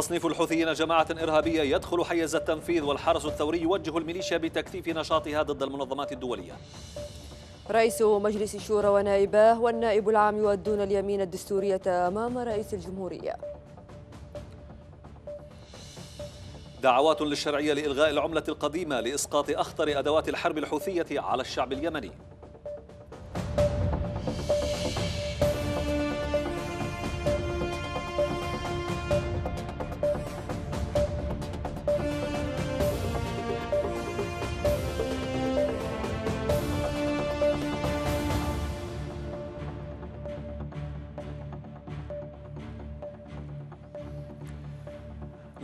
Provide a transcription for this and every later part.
تصنيف الحوثيين جماعة إرهابية يدخل حيز التنفيذ والحرس الثوري يوجه الميليشيا بتكثيف نشاطها ضد المنظمات الدولية رئيس مجلس الشورى ونائباه والنائب العام يؤدون اليمين الدستورية أمام رئيس الجمهورية دعوات للشرعية لإلغاء العملة القديمة لإسقاط أخطر أدوات الحرب الحوثية على الشعب اليمني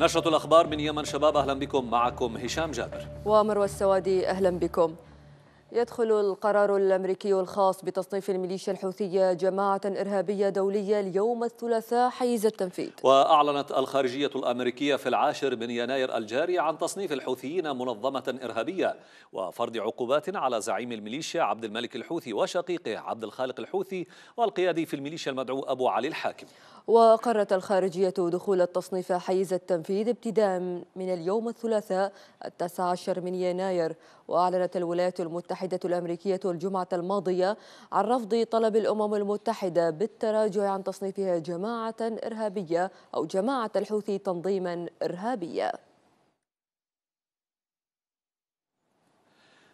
نشرة الأخبار من يمن شباب أهلا بكم معكم هشام جابر ومروى السوادي أهلا بكم يدخل القرار الأمريكي الخاص بتصنيف الميليشيا الحوثية جماعة إرهابية دولية اليوم الثلاثاء حيز التنفيذ وأعلنت الخارجية الأمريكية في العاشر من يناير الجاري عن تصنيف الحوثيين منظمة إرهابية وفرض عقوبات على زعيم الميليشيا عبد الملك الحوثي وشقيقه عبد الخالق الحوثي والقيادي في الميليشيا المدعو أبو علي الحاكم وقررت الخارجية دخول التصنيف حيز التنفيذ ابتداء من اليوم الثلاثاء التاسع عشر من يناير وأعلنت الولايات المتحدة الأمريكية الجمعة الماضية عن رفض طلب الأمم المتحدة بالتراجع عن تصنيفها جماعة إرهابية أو جماعة الحوثي تنظيما إرهابيا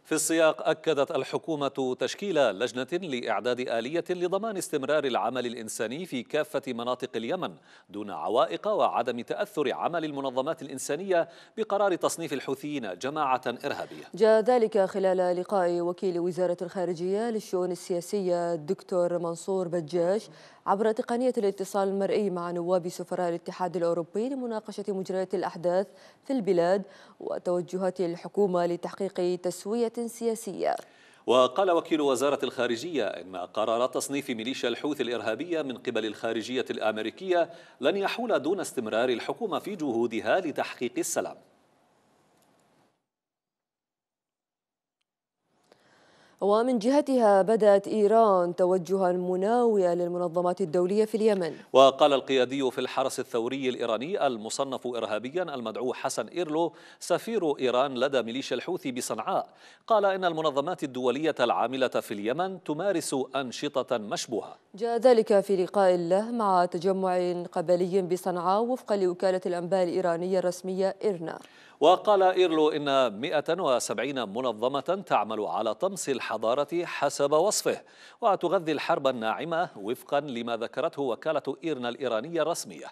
في السياق أكدت الحكومة تشكيل لجنة لإعداد آلية لضمان استمرار العمل الإنساني في كافة مناطق اليمن دون عوائق وعدم تأثر عمل المنظمات الإنسانية بقرار تصنيف الحوثيين جماعة إرهابية جاء ذلك خلال لقاء وكيل وزارة الخارجية للشؤون السياسية الدكتور منصور بجاش عبر تقنية الاتصال المرئي مع نواب سفراء الاتحاد الأوروبي لمناقشة مجريات الأحداث في البلاد وتوجهات الحكومة لتحقيق تسوية سياسية وقال وكيل وزارة الخارجية إن قرار تصنيف ميليشيا الحوثي الإرهابية من قبل الخارجية الأمريكية لن يحول دون استمرار الحكومة في جهودها لتحقيق السلام ومن جهتها بدأت إيران توجها مناوئا للمنظمات الدولية في اليمن وقال القيادي في الحرس الثوري الإيراني المصنف إرهابيا المدعو حسن إيرلو سفير إيران لدى ميليشيا الحوثي بصنعاء قال إن المنظمات الدولية العاملة في اليمن تمارس أنشطة مشبوهة جاء ذلك في لقاء له مع تجمع قبلي بصنعاء وفقا لوكالة الأنباء الإيرانية الرسمية إرنا وقال إيرلو إن 170 منظمة تعمل على طمس الحضارة حسب وصفه وتغذي الحرب الناعمة وفقا لما ذكرته وكالة إيرنا الإيرانية الرسمية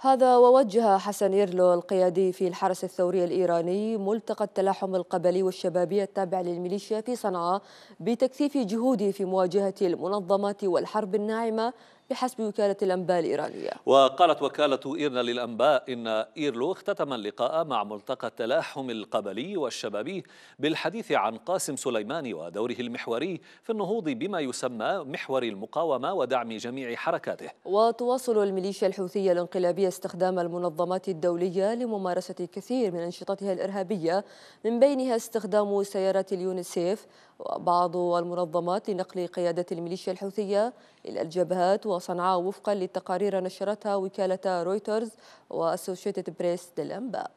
هذا ووجه حسن إيرلو القيادي في الحرس الثوري الإيراني ملتقى التلاحم القبلي والشبابي التابع للميليشيا في صنعاء بتكثيف جهوده في مواجهة المنظمات والحرب الناعمة بحسب وكالة الأنباء الإيرانية وقالت وكالة إيرنا للأنباء إن إيرلو اختتم اللقاء مع ملتقى التلاحم القبلي والشبابي بالحديث عن قاسم سليماني ودوره المحوري في النهوض بما يسمى محور المقاومة ودعم جميع حركاته وتواصل الميليشيا الحوثية الانقلابية استخدام المنظمات الدولية لممارسة كثير من أنشطتها الإرهابية من بينها استخدام سيارات اليونسيف وبعض المنظمات لنقل قيادة الميليشيا الحوثية إلى الجبهات وصنعاء وفقا لتقارير نشرتها وكالة رويترز وأسوشيتد بريس للأنباء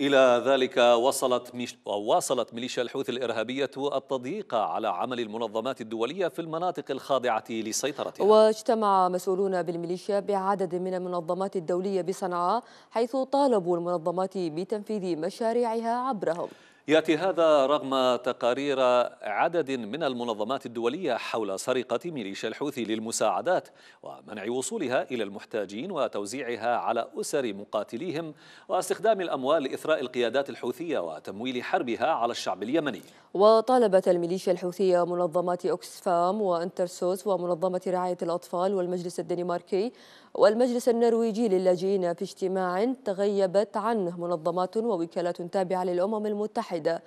إلى ذلك وصلت واصلت ميليشيا الحوثي الإرهابية التضييق على عمل المنظمات الدولية في المناطق الخاضعة لسيطرتها واجتمع مسؤولون بالميليشيا بعدد من المنظمات الدولية بصنعاء حيث طالبوا المنظمات بتنفيذ مشاريعها عبرهم ياتي هذا رغم تقارير عدد من المنظمات الدوليه حول سرقه ميليشيا الحوثي للمساعدات ومنع وصولها الى المحتاجين وتوزيعها على اسر مقاتليهم واستخدام الاموال لاثراء القيادات الحوثيه وتمويل حربها على الشعب اليمني. وطالبت الميليشيا الحوثيه منظمات اوكسفام وانترسوس ومنظمه رعايه الاطفال والمجلس الدنماركي والمجلس النرويجي للاجئين في اجتماع تغيبت عنه منظمات ووكالات تابعة للأمم المتحدة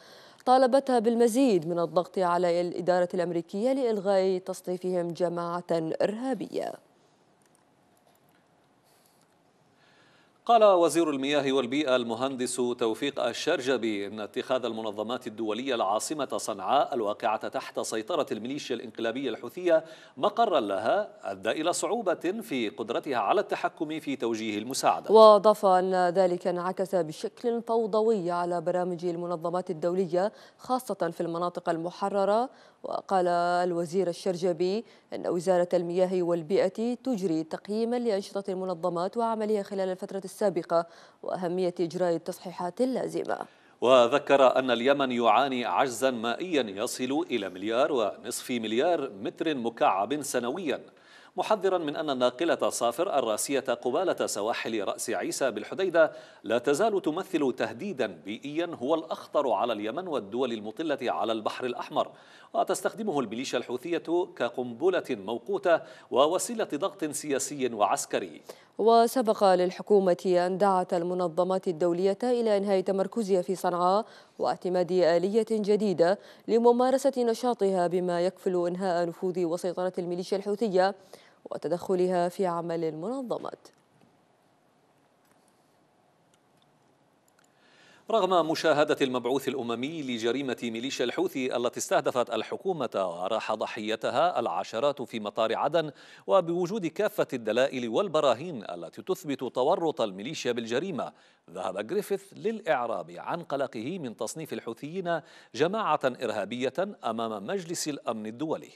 طالبتها بالمزيد من الضغط على الإدارة الأمريكية لإلغاء تصنيفهم جماعة إرهابية قال وزير المياه والبيئة المهندس توفيق الشرجبي إن اتخاذ المنظمات الدولية العاصمة صنعاء الواقعة تحت سيطرة الميليشيا الإنقلابية الحوثية مقرا لها أدى إلى صعوبة في قدرتها على التحكم في توجيه المساعدة وأضاف أن ذلك انعكس بشكل فوضوي على برامج المنظمات الدولية خاصة في المناطق المحررة وقال الوزير الشرجبي أن وزارة المياه والبيئة تجري تقييما لأنشطة المنظمات وعملها خلال الفترة السابقة وأهمية إجراء التصحيحات اللازمة وذكر أن اليمن يعاني عجزا مائيا يصل إلى مليار ونصف مليار متر مكعب سنوياً محذرا من أن ناقلة صافر الراسية قبالة سواحل رأس عيسى بالحديدة لا تزال تمثل تهديدا بيئيا هو الأخطر على اليمن والدول المطلة على البحر الأحمر وتستخدمه الميليشيا الحوثية كقنبلة موقوتة ووسيلة ضغط سياسي وعسكري وسبق للحكومة أن دعت المنظمات الدولية إلى إنهاء تمركزها في صنعاء واعتماد آلية جديدة لممارسة نشاطها بما يكفل إنهاء نفوذ وسيطرة الميليشيا الحوثية وتدخلها في عمل المنظمات رغم مشاهدة المبعوث الأممي لجريمة ميليشيا الحوثي التي استهدفت الحكومة وراح ضحيتها العشرات في مطار عدن وبوجود كافة الدلائل والبراهين التي تثبت تورط الميليشيا بالجريمة ذهب جريفيث للإعراب عن قلقه من تصنيف الحوثيين جماعة إرهابية أمام مجلس الأمن الدولي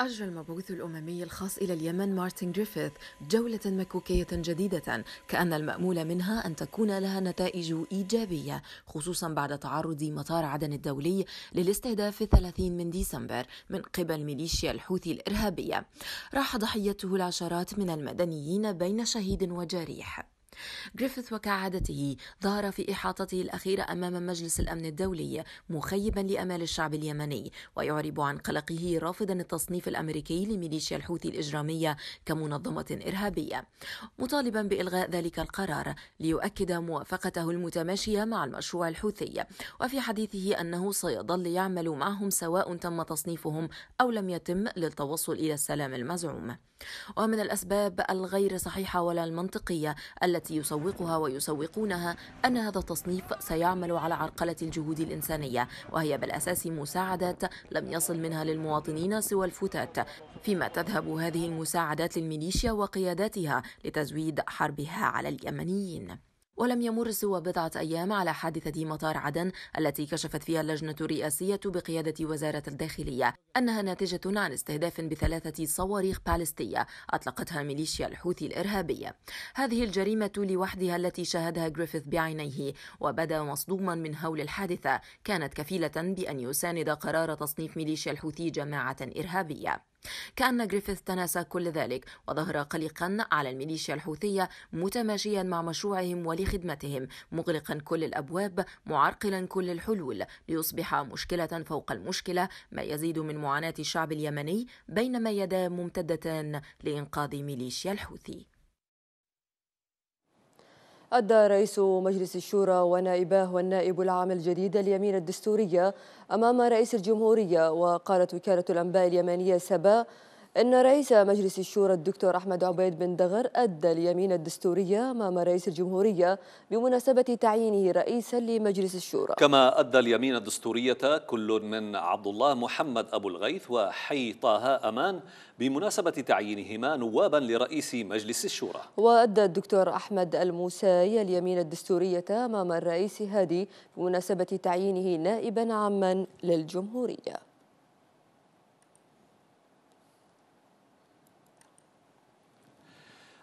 أرجى المبعوث الأممي الخاص إلى اليمن مارتن جريفيث جولة مكوكية جديدة كأن المأمول منها أن تكون لها نتائج إيجابية خصوصا بعد تعرض مطار عدن الدولي للاستهداف في 30 من ديسمبر من قبل ميليشيا الحوثي الإرهابية راح ضحيته العشرات من المدنيين بين شهيد وجريح جريفيث وكعادته ظهر في إحاطته الأخيرة أمام مجلس الأمن الدولي مخيبا لأمال الشعب اليمني ويعرب عن قلقه رافضا التصنيف الأمريكي لميليشيا الحوثي الإجرامية كمنظمة إرهابية مطالبا بإلغاء ذلك القرار ليؤكد موافقته المتماشية مع المشروع الحوثي وفي حديثه أنه سيظل يعمل معهم سواء تم تصنيفهم أو لم يتم للتوصل إلى السلام المزعوم ومن الأسباب الغير صحيحة ولا المنطقية التي يسوقها ويسوقونها أن هذا التصنيف سيعمل على عرقلة الجهود الإنسانية وهي بالأساس مساعدات لم يصل منها للمواطنين سوى الفتات فيما تذهب هذه المساعدات للميليشيا وقياداتها لتزويد حربها على اليمنيين ولم يمر سوى بضعة أيام على حادثة مطار عدن التي كشفت فيها اللجنة الرئاسية بقيادة وزارة الداخلية أنها ناتجة عن استهداف بثلاثة صواريخ باليستية أطلقتها ميليشيا الحوثي الإرهابية هذه الجريمة لوحدها التي شاهدها جريفيث بعينيه وبدا مصدوما من هول الحادثة كانت كفيلة بأن يساند قرار تصنيف ميليشيا الحوثي جماعة إرهابية كأن جريفيث تناسى كل ذلك وظهر قلقا على الميليشيا الحوثية متماشيا مع مشروعهم ولخدمتهم مغلقا كل الأبواب معرقلا كل الحلول ليصبح مشكلة فوق المشكلة ما يزيد من معاناة الشعب اليمني بينما يداه ممتدتان لإنقاذ ميليشيا الحوثي أدى رئيس مجلس الشورى ونائباه والنائب العام الجديد اليمين الدستورية أمام رئيس الجمهورية وقالت وكالة الأنباء اليمنية سبا إن رئيس مجلس الشورى الدكتور أحمد عبيد بن دغر أدى اليمين الدستورية أمام رئيس الجمهورية بمناسبة تعيينه رئيسا لمجلس الشورى كما أدى اليمين الدستورية كل من عبد الله محمد أبو الغيث وحي طه أمان بمناسبة تعيينهما نوابا لرئيس مجلس الشورى وأدى الدكتور أحمد الموساي اليمين الدستورية أمام الرئيس هادي بمناسبة تعيينه نائبا عاما للجمهورية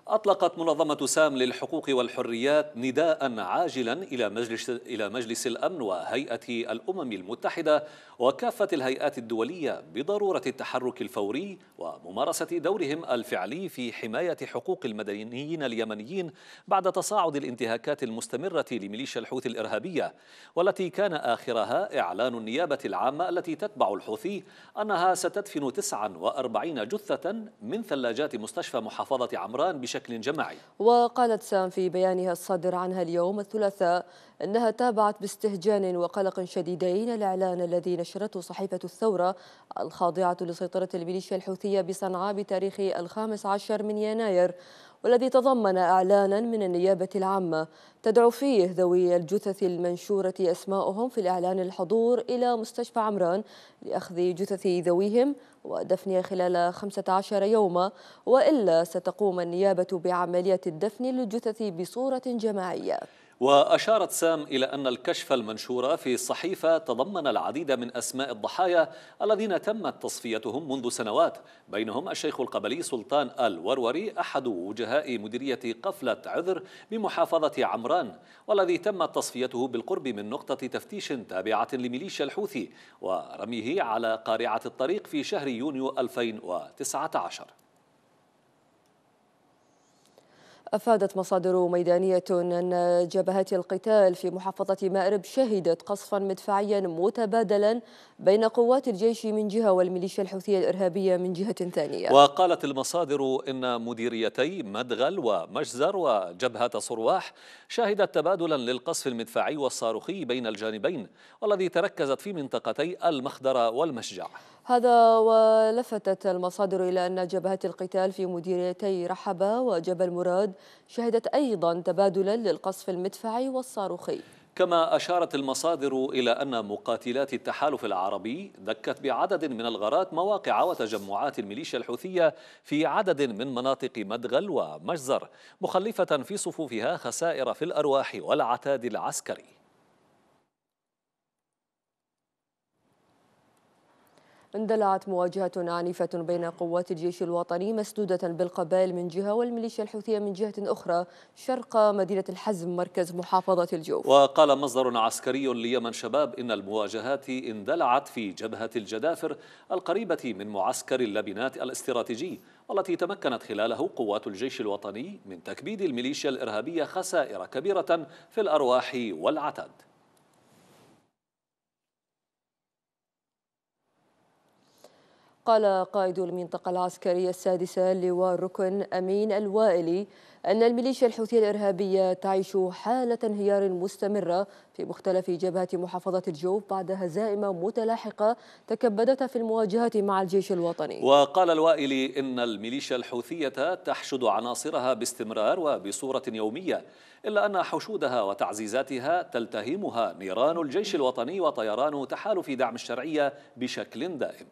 أطلقت منظمة سام للحقوق والحريات نداء عاجلا إلى مجلس, إلى مجلس الأمن وهيئة الأمم المتحدة وكافة الهيئات الدولية بضرورة التحرك الفوري وممارسة دورهم الفعلي في حماية حقوق المدنيين اليمنيين بعد تصاعد الانتهاكات المستمرة لميليشيا الحوثي الإرهابية والتي كان آخرها إعلان النيابة العامة التي تتبع الحوثي أنها ستدفن 49 جثة من ثلاجات مستشفى محافظة عمران بشكل بشكل جماعي وقالت سام في بيانها الصادر عنها اليوم الثلاثاء أنها تابعت باستهجان وقلق شديدين الإعلان الذي نشرته صحيفة الثورة الخاضعة لسيطرة الميليشيا الحوثية بصنعاء بتاريخ الخامس عشر من يناير والذي تضمن إعلانا من النيابة العامة تدعو فيه ذوي الجثث المنشورة أسماءهم في الإعلان الحضور إلى مستشفى عمران لأخذ جثث ذويهم ودفنها خلال 15 يوما وإلا ستقوم النيابة بعملية الدفن للجثث بصورة جماعية وأشارت سام إلى أن الكشف المنشور في الصحيفة تضمن العديد من أسماء الضحايا الذين تمت تصفيتهم منذ سنوات بينهم الشيخ القبلي سلطان الوروري أحد وجهاء مديرية قفلة عذر بمحافظة عمران والذي تمت تصفيته بالقرب من نقطة تفتيش تابعة لميليشيا الحوثي ورميه على قارعة الطريق في شهر يونيو 2019 أفادت مصادر ميدانية أن جبهات القتال في محافظة مأرب شهدت قصفا مدفعيا متبادلا بين قوات الجيش من جهة والميليشيا الحوثية الإرهابية من جهة ثانية وقالت المصادر إن مديريتي مدغل ومجزر وجبهة صرواح شهدت تبادلا للقصف المدفعي والصاروخي بين الجانبين والذي تركزت في منطقتي المخدر والمشجع هذا ولفتت المصادر إلى أن جبهات القتال في مديريتي رحبة وجبل مراد شهدت أيضا تبادلا للقصف المدفعي والصاروخي كما أشارت المصادر إلى أن مقاتلات التحالف العربي دكت بعدد من الغارات مواقع وتجمعات الميليشيا الحوثية في عدد من مناطق مدغل ومجزر مخلفة في صفوفها خسائر في الأرواح والعتاد العسكري اندلعت مواجهة عنيفة بين قوات الجيش الوطني مسدودة بالقبائل من جهة والميليشيا الحوثية من جهة أخرى شرق مدينة الحزم مركز محافظة الجوف وقال مصدر عسكري ليمن شباب إن المواجهات اندلعت في جبهة الجدافر القريبة من معسكر اللبنات الاستراتيجي والتي تمكنت خلاله قوات الجيش الوطني من تكبيد الميليشيا الإرهابية خسائر كبيرة في الأرواح والعتاد قال قائد المنطقة العسكرية السادسة لواء الركن أمين الوائلي أن الميليشيا الحوثية الإرهابية تعيش حالة انهيار مستمرة في مختلف جبهات محافظة الجوف بعد هزائم متلاحقة تكبدت في المواجهة مع الجيش الوطني وقال الوائلي إن الميليشيا الحوثية تحشد عناصرها باستمرار وبصورة يومية إلا أن حشودها وتعزيزاتها تلتهمها نيران الجيش الوطني وطيران تحالف دعم الشرعية بشكل دائم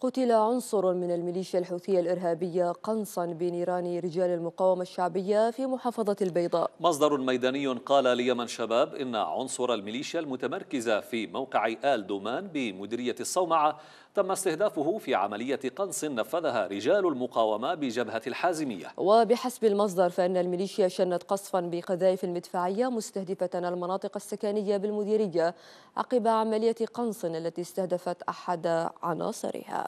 قتل عنصر من الميليشيا الحوثية الإرهابية قنصا بنيران رجال المقاومة الشعبية في محافظة البيضاء مصدر ميداني قال ليمن شباب إن عنصر الميليشيا المتمركزة في موقع آل دومان بمديرية الصومعة تم استهدافه في عملية قنص نفذها رجال المقاومة بجبهة الحازمية وبحسب المصدر فإن الميليشيا شنت قصفا بقذائف المدفعية مستهدفة المناطق السكنية بالمديرية عقب عملية قنص التي استهدفت أحد عناصرها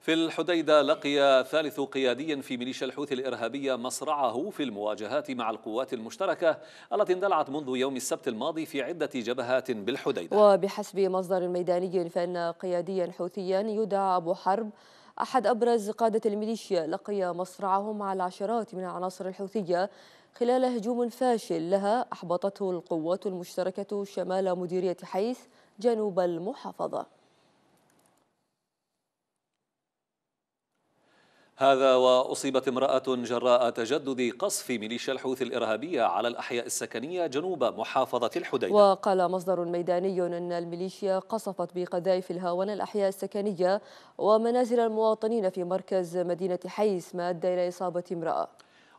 في الحديدة لقي ثالث قيادي في ميليشيا الحوثي الإرهابية مصرعه في المواجهات مع القوات المشتركة التي اندلعت منذ يوم السبت الماضي في عدة جبهات بالحديدة وبحسب مصدر ميداني فإن قياديا حوثيا يدعى أبو حرب أحد أبرز قادة الميليشيا لقي مصرعه مع العشرات من العناصر الحوثية خلال هجوم فاشل لها أحبطته القوات المشتركة شمال مديرية حيث جنوب المحافظة هذا وأصيبت امرأة جراء تجدد قصف ميليشيا الحوثي الإرهابية على الأحياء السكنية جنوب محافظة الحديدة وقال مصدر ميداني أن الميليشيا قصفت بقذائف الهاون الأحياء السكنية ومنازل المواطنين في مركز مدينة حيس ما أدى إلى إصابة امرأة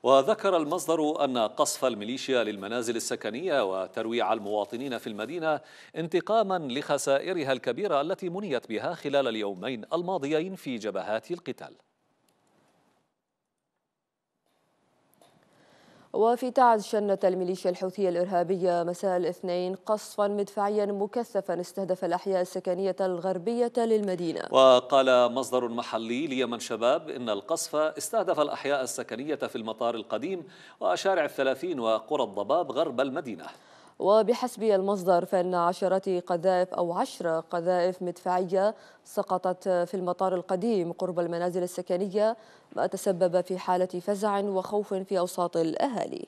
وذكر المصدر أن قصف الميليشيا للمنازل السكنية وترويع المواطنين في المدينة انتقاما لخسائرها الكبيرة التي منيت بها خلال اليومين الماضيين في جبهات القتال وفي تعز شنت الميليشيا الحوثية الإرهابية مساء الاثنين قصفا مدفعيا مكثفا استهدف الأحياء السكنية الغربية للمدينة وقال مصدر محلي ليمن شباب إن القصف استهدف الأحياء السكنية في المطار القديم وشارع الثلاثين وقرى الضباب غرب المدينة وبحسب المصدر فإن عشرات قذائف أو عشرة قذائف مدفعية سقطت في المطار القديم قرب المنازل السكنية ما تسبب في حالة فزع وخوف في أوساط الأهالي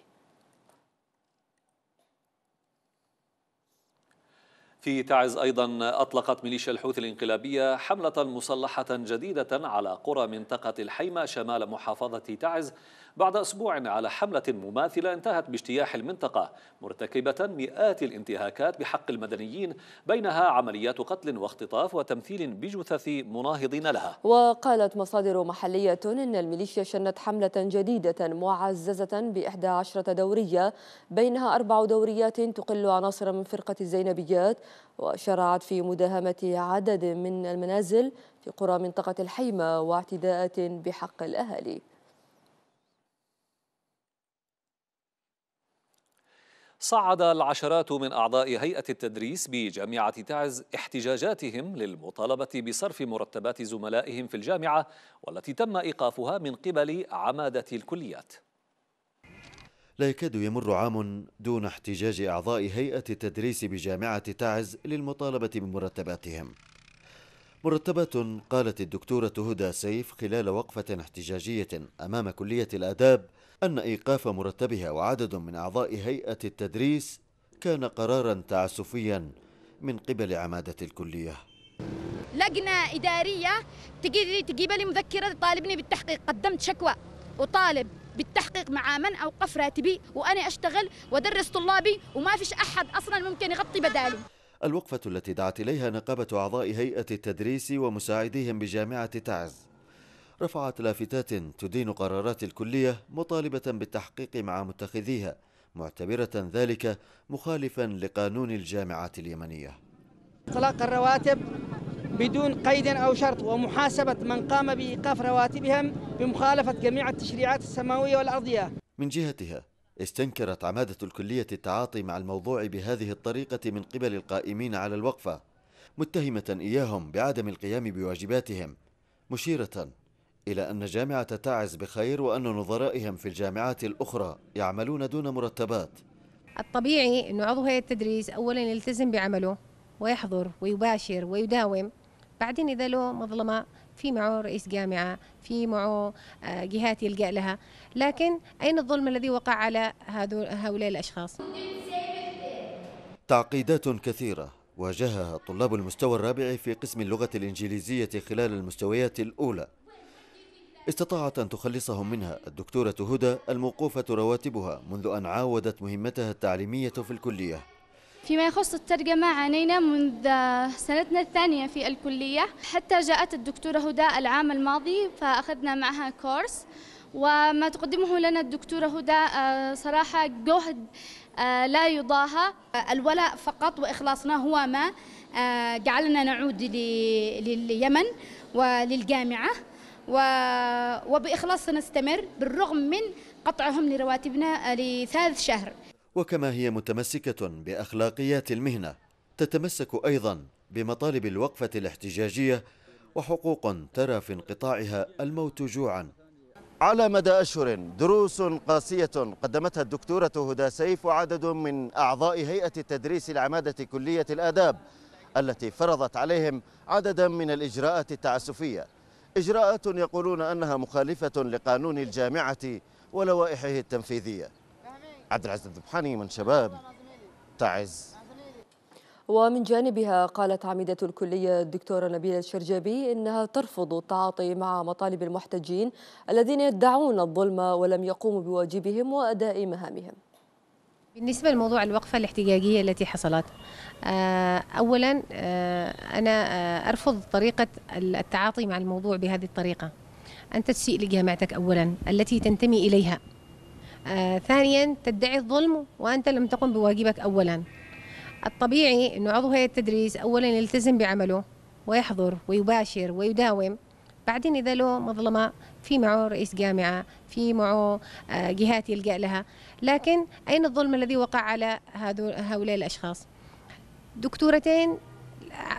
في تعز أيضا أطلقت ميليشيا الحوثي الإنقلابية حملة مسلحة جديدة على قرى منطقة الحيمة شمال محافظة تعز بعد أسبوع على حملة مماثلة انتهت باجتياح المنطقة مرتكبة مئات الانتهاكات بحق المدنيين بينها عمليات قتل واختطاف وتمثيل بجثث مناهضين لها وقالت مصادر محلية إن الميليشيا شنت حملة جديدة معززة بإحدى عشرة دورية بينها أربع دوريات تقل عناصر من فرقة الزينبيات وشرعت في مداهمة عدد من المنازل في قرى منطقة الحيمة واعتداءات بحق الأهالي صعد العشرات من أعضاء هيئة التدريس بجامعة تعز احتجاجاتهم للمطالبة بصرف مرتبات زملائهم في الجامعة والتي تم إيقافها من قبل عمادة الكليات لا يكاد يمر عام دون احتجاج أعضاء هيئة التدريس بجامعة تعز للمطالبة بمرتباتهم مرتبات قالت الدكتورة هدى سيف خلال وقفة احتجاجية أمام كلية الآداب أن إيقاف مرتبها وعدد من أعضاء هيئة التدريس كان قرارا تعسفيا من قبل عمادة الكلية لجنة إدارية تجي تجيب لي مذكرة تطالبني بالتحقيق قدمت شكوى وطالب بالتحقيق مع من أوقف راتبي وأنا أشتغل وأدرس طلابي وما فيش أحد أصلا ممكن يغطي بدالي الوقفة التي دعت إليها نقابة أعضاء هيئة التدريس ومساعديهم بجامعة تعز رفعت لافتات تدين قرارات الكلية مطالبة بالتحقيق مع متخذيها معتبرة ذلك مخالفا لقانون الجامعات اليمنية إطلاق الرواتب بدون قيد أو شرط ومحاسبة من قام بإيقاف رواتبهم بمخالفة جميع التشريعات السماوية والأرضية من جهتها استنكرت عمادة الكلية التعاطي مع الموضوع بهذه الطريقة من قبل القائمين على الوقفة متهمة إياهم بعدم القيام بواجباتهم مشيرة إلى أن جامعة تعز بخير وأن نظرائهم في الجامعات الأخرى يعملون دون مرتبات الطبيعي أن عضو هيئة التدريس أولا يلتزم بعمله ويحضر ويباشر ويداوم بعدين إذا له مظلمة في معه رئيس جامعة في معه آه، جهات يلجأ لها لكن أين الظلم الذي وقع على هؤلاء الأشخاص؟ تعقيدات كثيرة واجهها طلاب المستوى الرابع في قسم اللغة الإنجليزية خلال المستويات الأولى استطاعت أن تخلصهم منها الدكتورة هدى الموقوفة رواتبها منذ أن عاودت مهمتها التعليمية في الكلية فيما يخص الترجمة عانينا منذ سنتنا الثانية في الكلية حتى جاءت الدكتورة هدى العام الماضي فأخذنا معها كورس وما تقدمه لنا الدكتورة هدى آه، صراحة جهد آه، لا يضاهى الولاء فقط وإخلاصنا هو ما آه، جعلنا نعود لليمن وللجامعة وبإخلاص سنستمر بالرغم من قطعهم لرواتبنا لثالث شهر وكما هي متمسكة بأخلاقيات المهنة تتمسك أيضا بمطالب الوقفة الاحتجاجية وحقوق ترى في انقطاعها الموت جوعا على مدى أشهر دروس قاسية قدمتها الدكتورة هدى سيف وعدد من أعضاء هيئة التدريس العمادة كلية الآداب التي فرضت عليهم عددا من الإجراءات التعسفية إجراءات يقولون أنها مخالفة لقانون الجامعة ولوائحه التنفيذية عبد العزيز الذبحاني من شباب تعز ومن جانبها قالت عميدة الكلية الدكتورة نبيلة الشرجبي إنها ترفض التعاطي مع مطالب المحتجين الذين يدعون الظلم ولم يقوموا بواجبهم وأداء مهامهم بالنسبة لموضوع الوقفة الاحتجاجية التي حصلت آه، أولا آه، أنا آه، أرفض طريقة التعاطي مع الموضوع بهذه الطريقة أنت تسيء لجامعتك أولا التي تنتمي إليها ثانيا تدعي الظلم وأنت لم تقم بواجبك أولا الطبيعي أن عضو هيئة التدريس أولا يلتزم بعمله ويحضر ويباشر ويداوم بعدين إذا له مظلمة في معه رئيس جامعة في معه جهات يلجأ لها لكن أين الظلم الذي وقع على هؤلاء الأشخاص دكتورتين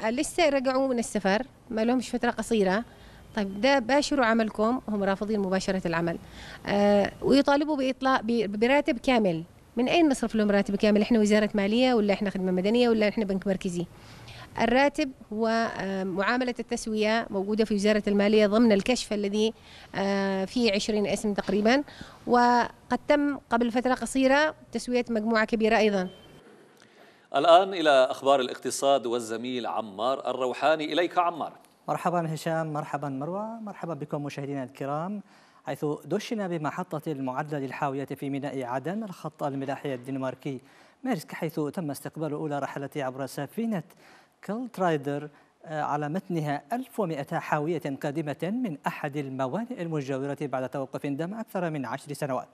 لسه رجعوا من السفر ما لهمش فترة قصيرة طيب ده باشروا عملكم هم رافضين مباشرة العمل آه ويطالبوا بإطلاق براتب كامل من أين نصرف لهم راتب كامل إحنا وزارة مالية ولا إحنا خدمة مدنية ولا إحنا بنك مركزي الراتب هو آه، معاملة التسوية موجودة في وزارة المالية ضمن الكشف الذي آه، فيه 20 اسم تقريبا وقد تم قبل فترة قصيرة تسوية مجموعة كبيرة أيضا الآن إلى أخبار الاقتصاد والزميل عمار الروحاني إليك عمار مرحبا هشام مرحبا مروى مرحبا بكم مشاهدينا الكرام حيث دشنا بمحطة المعدل الحاوية في ميناء عدن الخط الملاحي الدنماركي مارسك حيث تم استقبال أولى رحلة عبر سفينة رايدر آه، على متنها 1200 حاوية قادمة من أحد الموانئ المجاورة بعد توقف دام أكثر من عشر سنوات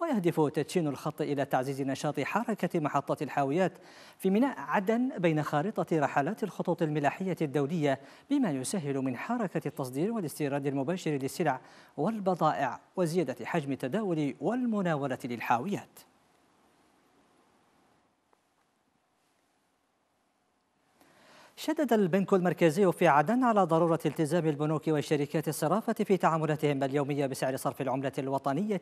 ويهدف تدشين الخط إلى تعزيز نشاط حركة محطات الحاويات في ميناء عدن بين خارطة رحلات الخطوط الملاحية الدولية بما يسهل من حركة التصدير والاستيراد المباشر للسلع والبضائع وزيادة حجم التداول والمناولة للحاويات شدد البنك المركزي في عدن على ضرورة التزام البنوك والشركات الصرافة في تعاملاتهم اليومية بسعر صرف العملة الوطنية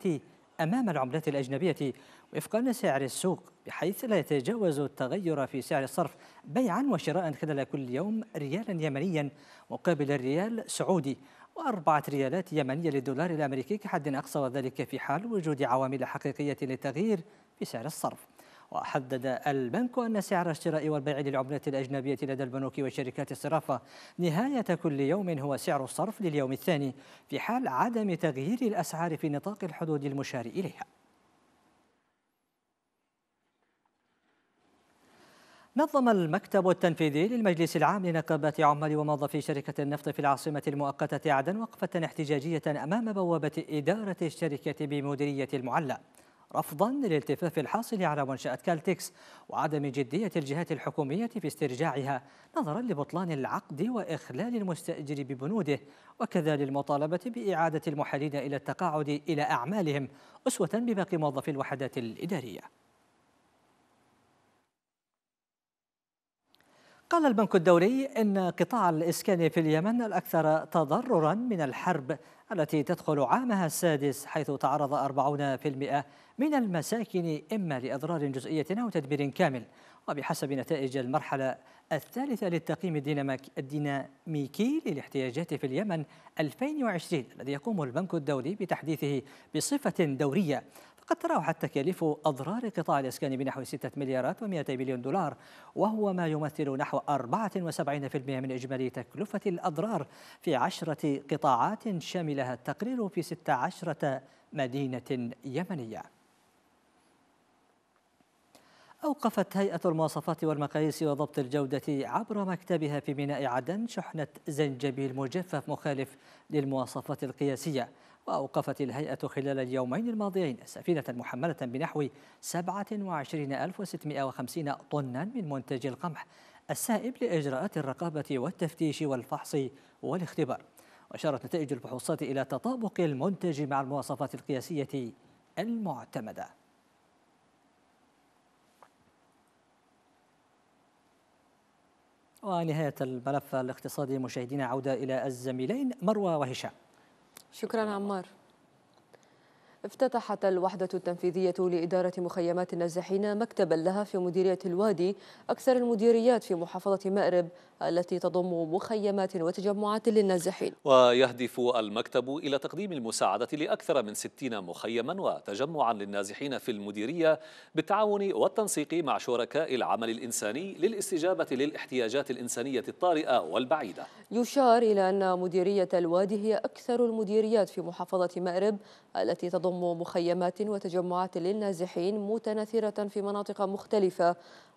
أمام العملات الأجنبية وفقا لسعر السوق بحيث لا يتجاوز التغير في سعر الصرف بيعا وشراء خلال كل يوم ريالا يمنيا مقابل الريال سعودي وأربعة ريالات يمنية للدولار الأمريكي كحد أقصى وذلك في حال وجود عوامل حقيقية للتغيير في سعر الصرف وحدد البنك أن سعر الشراء والبيع للعملة الأجنبية لدى البنوك وشركات الصرافة نهاية كل يوم هو سعر الصرف لليوم الثاني في حال عدم تغيير الأسعار في نطاق الحدود المشار إليها نظم المكتب التنفيذي للمجلس العام لنقابة عمال وموظفي شركة النفط في العاصمة المؤقتة عدن وقفة احتجاجية أمام بوابة إدارة الشركة بمديرية المعلّى رفضا للالتفاف الحاصل على منشأة كالتكس وعدم جدية الجهات الحكومية في استرجاعها نظرا لبطلان العقد وإخلال المستأجر ببنوده وكذا للمطالبة بإعادة المحالين إلى التقاعد إلى أعمالهم أسوة بباقي موظفي الوحدات الإدارية قال البنك الدولي إن قطاع الإسكان في اليمن الأكثر تضررا من الحرب التي تدخل عامها السادس حيث تعرض 40% من المساكن إما لأضرار جزئية أو تدمير كامل وبحسب نتائج المرحلة الثالثة للتقييم الديناميكي للاحتياجات في اليمن 2020 الذي يقوم البنك الدولي بتحديثه بصفة دورية قد تراوحت تكاليف أضرار قطاع الإسكان بنحو 6 مليارات و200 مليون دولار وهو ما يمثل نحو 74% من إجمالي تكلفة الأضرار في عشرة قطاعات شملها التقرير في 16 مدينة يمنية أوقفت هيئة المواصفات والمقاييس وضبط الجودة عبر مكتبها في ميناء عدن شحنة زنجبيل مجفف مخالف للمواصفات القياسية وأوقفت الهيئة خلال اليومين الماضيين سفينة محملة بنحو 27650 طنا من منتج القمح السائب لإجراءات الرقابة والتفتيش والفحص والاختبار وأشارت نتائج الفحوصات إلى تطابق المنتج مع المواصفات القياسية المعتمدة ونهاية الملف الاقتصادي مشاهدينا عودة إلى الزميلين مروى وهشام شكرا عمار افتتحت الوحدة التنفيذية لإدارة مخيمات النازحين مكتبا لها في مديرية الوادي أكثر المديريات في محافظة مأرب التي تضم مخيمات وتجمعات للنازحين ويهدف المكتب إلى تقديم المساعدة لأكثر من 60 مخيما وتجمعا للنازحين في المديرية بالتعاون والتنسيق مع شركاء العمل الإنساني للاستجابة للاحتياجات الإنسانية الطارئة والبعيدة يشار إلى أن مديرية الوادي هي أكثر المديريات في محافظة مأرب التي تضم تضم مخيمات وتجمعات للنازحين متناثرة في مناطق مختلفة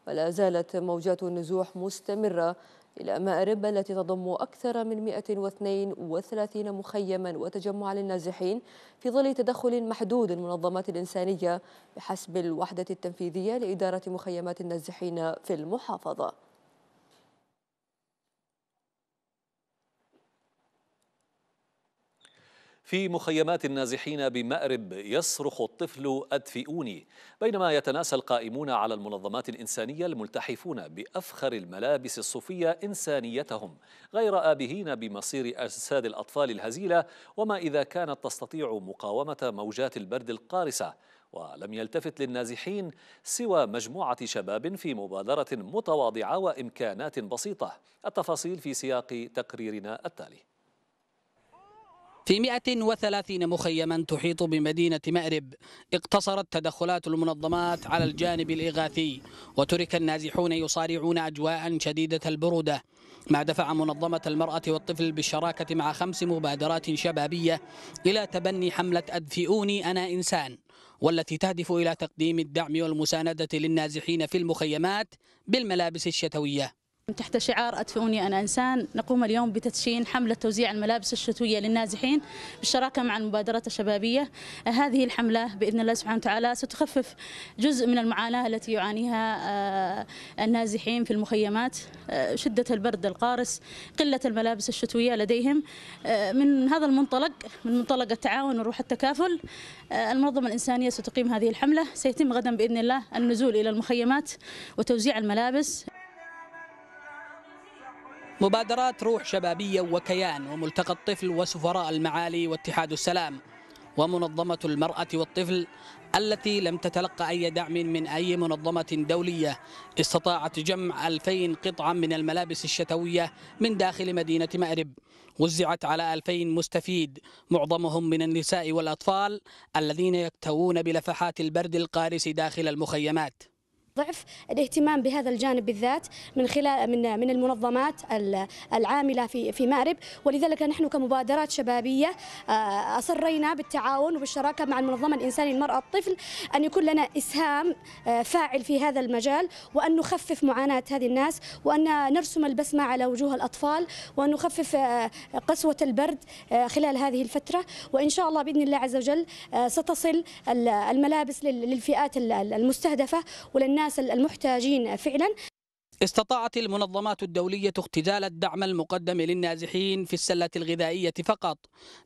ولا زالت موجات النزوح مستمرة إلى مأرب التي تضم أكثر من 132 مخيما وتجمعا للنازحين في ظل تدخل محدود المنظمات الإنسانية بحسب الوحدة التنفيذية لإدارة مخيمات النازحين في المحافظة في مخيمات النازحين بمأرب يصرخ الطفل أدفئوني بينما يتناسى القائمون على المنظمات الإنسانية الملتحفون بأفخر الملابس الصوفية إنسانيتهم غير آبهين بمصير أجساد الأطفال الهزيلة وما إذا كانت تستطيع مقاومة موجات البرد القارسة ولم يلتفت للنازحين سوى مجموعة شباب في مبادرة متواضعة وإمكانات بسيطة التفاصيل في سياق تقريرنا التالي في 130 مخيما تحيط بمدينة مأرب اقتصرت تدخلات المنظمات على الجانب الإغاثي وترك النازحون يصارعون أجواء شديدة البرودة ما دفع منظمة المرأة والطفل بالشراكة مع خمس مبادرات شبابية إلى تبني حملة أدفئوني أنا إنسان والتي تهدف إلى تقديم الدعم والمساندة للنازحين في المخيمات بالملابس الشتوية تحت شعار أدفئوني أنا إنسان نقوم اليوم بتدشين حملة توزيع الملابس الشتوية للنازحين بالشراكة مع المبادرة الشبابية هذه الحملة بإذن الله سبحانه وتعالى ستخفف جزء من المعاناة التي يعانيها آه، النازحين في المخيمات آه، شدة البرد القارس قلة الملابس الشتوية لديهم آه، من هذا المنطلق من منطلق التعاون وروح التكافل المنظمة الإنسانية ستقيم هذه الحملة سيتم غدا بإذن الله النزول إلى المخيمات وتوزيع الملابس مبادرات روح شبابية وكيان وملتقى الطفل وسفراء المعالي واتحاد السلام ومنظمة المرأة والطفل التي لم تتلقى أي دعم من أي منظمة دولية استطاعت جمع 2000 قطعة من الملابس الشتوية من داخل مدينة مأرب وزعت على 2000 مستفيد معظمهم من النساء والأطفال الذين يكتوون بلفحات البرد القارس داخل المخيمات ضعف الاهتمام بهذا الجانب بالذات من خلال من من المنظمات العامله في في مارب ولذلك نحن كمبادرات شبابيه آه، اصرينا بالتعاون وبالشراكه مع المنظمه الانسانيه للمراه الطفل ان يكون لنا اسهام آه، فاعل في هذا المجال وان نخفف معاناه هذه الناس وان نرسم البسمه على وجوه الاطفال وان نخفف آه، قسوه البرد خلال هذه الفتره وان شاء الله باذن الله عز وجل ستصل الملابس للفئات المستهدفه وللناس الناس المحتاجين فعلا استطاعت المنظمات الدولية اختزال الدعم المقدم للنازحين في السلة الغذائية فقط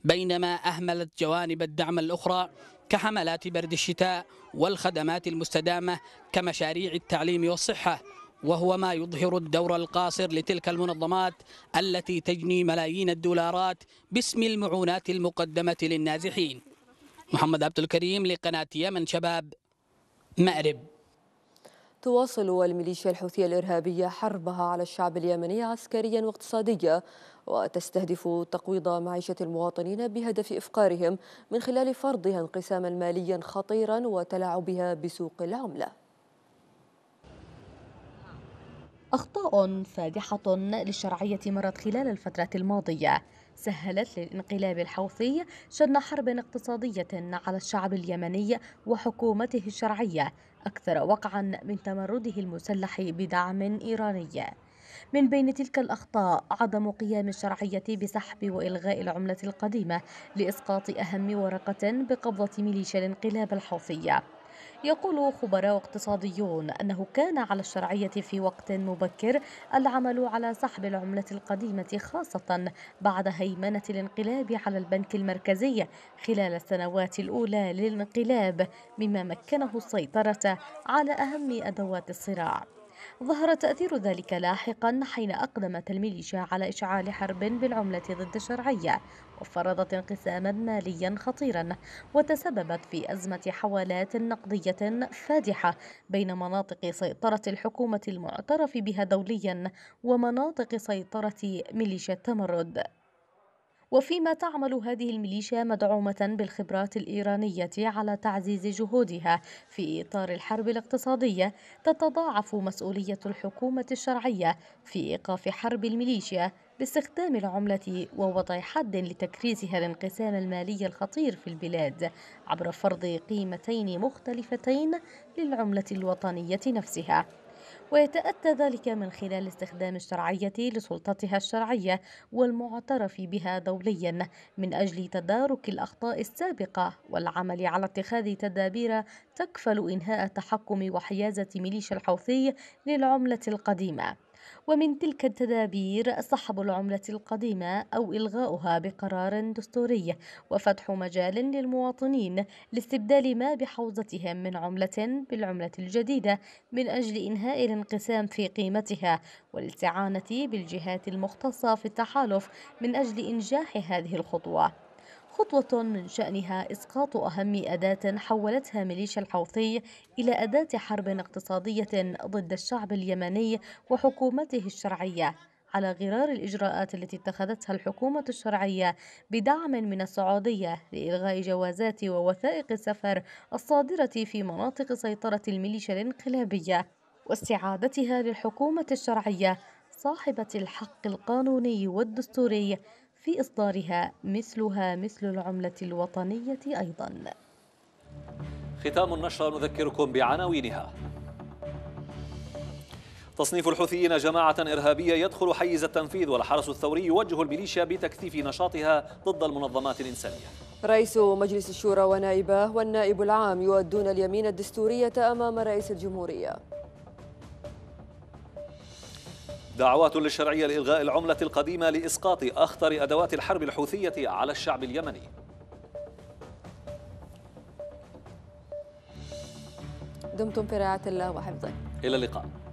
بينما أهملت جوانب الدعم الأخرى كحملات برد الشتاء والخدمات المستدامة كمشاريع التعليم والصحة وهو ما يظهر الدور القاصر لتلك المنظمات التي تجني ملايين الدولارات باسم المعونات المقدمة للنازحين محمد عبد الكريم لقناة يمن شباب مأرب تواصل الميليشيا الحوثية الإرهابية حربها على الشعب اليمني عسكريا واقتصاديا وتستهدف تقويض معيشة المواطنين بهدف إفقارهم من خلال فرضها انقساما ماليا خطيرا وتلاعبها بسوق العملة أخطاء فادحة للشرعية مرت خلال الفترة الماضية سهلت للانقلاب الحوثي شن حرب اقتصادية على الشعب اليمني وحكومته الشرعية أكثر وقعا من تمرده المسلح بدعم إيراني من بين تلك الأخطاء عدم قيام الشرعية بسحب وإلغاء العملة القديمة لإسقاط أهم ورقة بقبضة ميليشيا الانقلاب الحوثية يقول خبراء اقتصاديون أنه كان على الشرعية في وقت مبكر العمل على سحب العملة القديمة خاصة بعد هيمنة الانقلاب على البنك المركزي خلال السنوات الأولى للانقلاب مما مكنه السيطرة على أهم أدوات الصراع ظهر تأثير ذلك لاحقا حين أقدمت الميليشيا على إشعال حرب بالعملة ضد الشرعية وفرضت انقساما ماليا خطيرا وتسببت في أزمة حوالات نقدية فادحة بين مناطق سيطرة الحكومة المعترف بها دوليا ومناطق سيطرة ميليشيا التمرد وفيما تعمل هذه الميليشيا مدعومة بالخبرات الإيرانية على تعزيز جهودها في إطار الحرب الاقتصادية تتضاعف مسؤولية الحكومة الشرعية في إيقاف حرب الميليشيا باستخدام العملة ووضع حد لتكريسها الانقسام المالي الخطير في البلاد عبر فرض قيمتين مختلفتين للعملة الوطنية نفسها ويتأتى ذلك من خلال استخدام الشرعية لسلطتها الشرعية والمعترف بها دوليا من أجل تدارك الأخطاء السابقة والعمل على اتخاذ تدابير تكفل إنهاء تحكم وحيازة ميليشيا الحوثي للعملة القديمة ومن تلك التدابير سحب العملة القديمة أو إلغاؤها بقرار دستوري وفتح مجال للمواطنين لاستبدال ما بحوزتهم من عملة بالعملة الجديدة من أجل إنهاء الانقسام في قيمتها والاستعانة بالجهات المختصة في التحالف من أجل إنجاح هذه الخطوة خطوة من شأنها إسقاط أهم أداة حولتها ميليشيا الحوثي إلى أداة حرب اقتصادية ضد الشعب اليمني وحكومته الشرعية على غرار الإجراءات التي اتخذتها الحكومة الشرعية بدعم من السعودية لإلغاء جوازات ووثائق السفر الصادرة في مناطق سيطرة الميليشيا الانقلابية واستعادتها للحكومة الشرعية صاحبة الحق القانوني والدستوري في إصدارها مثلها مثل العملة الوطنية أيضا ختام النشرة نذكركم بعناوينها تصنيف الحوثيين جماعة إرهابية يدخل حيز التنفيذ والحرس الثوري يوجه الميليشيا بتكثيف نشاطها ضد المنظمات الإنسانية رئيس مجلس الشورى ونائبه والنائب العام يؤدون اليمين الدستورية أمام رئيس الجمهورية دعوات للشرعية لإلغاء العملة القديمة لإسقاط أخطر أدوات الحرب الحوثية على الشعب اليمني دمتم في رعاية الله وحفظه إلى اللقاء